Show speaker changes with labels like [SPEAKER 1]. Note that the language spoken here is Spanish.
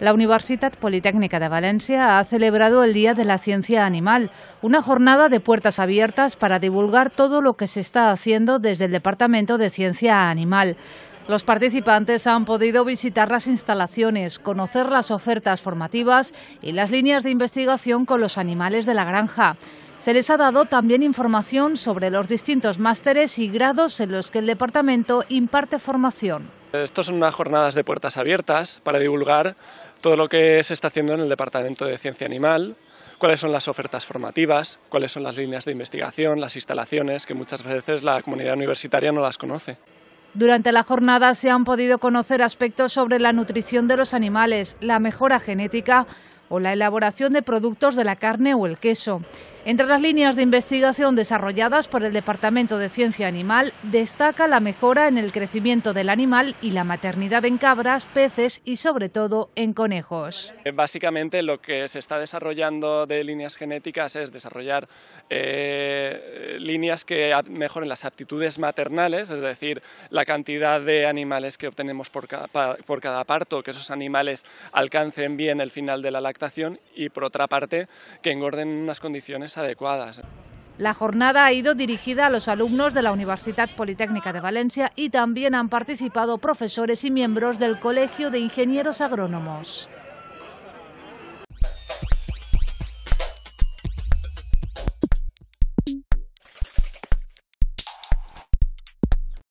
[SPEAKER 1] La Universitat Politécnica de Valencia ha celebrado el Día de la Ciencia Animal, una jornada de puertas abiertas para divulgar todo lo que se está haciendo desde el Departamento de Ciencia Animal. Los participantes han podido visitar las instalaciones, conocer las ofertas formativas y las líneas de investigación con los animales de la granja. Se les ha dado también información sobre los distintos másteres y grados en los que el departamento imparte formación.
[SPEAKER 2] Estas son unas jornadas de puertas abiertas para divulgar todo lo que se está haciendo en el Departamento de Ciencia Animal, cuáles son las ofertas formativas, cuáles son las líneas de investigación, las instalaciones, que muchas veces la comunidad universitaria no las conoce.
[SPEAKER 1] Durante la jornada se han podido conocer aspectos sobre la nutrición de los animales, la mejora genética o la elaboración de productos de la carne o el queso. Entre las líneas de investigación desarrolladas por el Departamento de Ciencia Animal destaca la mejora en el crecimiento del animal y la maternidad en cabras, peces y sobre todo en conejos.
[SPEAKER 2] Eh, básicamente lo que se está desarrollando de líneas genéticas es desarrollar eh, líneas que mejoren las aptitudes maternales, es decir, la cantidad de animales que obtenemos por cada, por cada parto, que esos animales alcancen bien el final de la lactación y por otra parte que engorden unas condiciones adecuadas.
[SPEAKER 1] La jornada ha ido dirigida a los alumnos de la Universidad Politécnica de Valencia y también han participado profesores y miembros del Colegio de Ingenieros Agrónomos.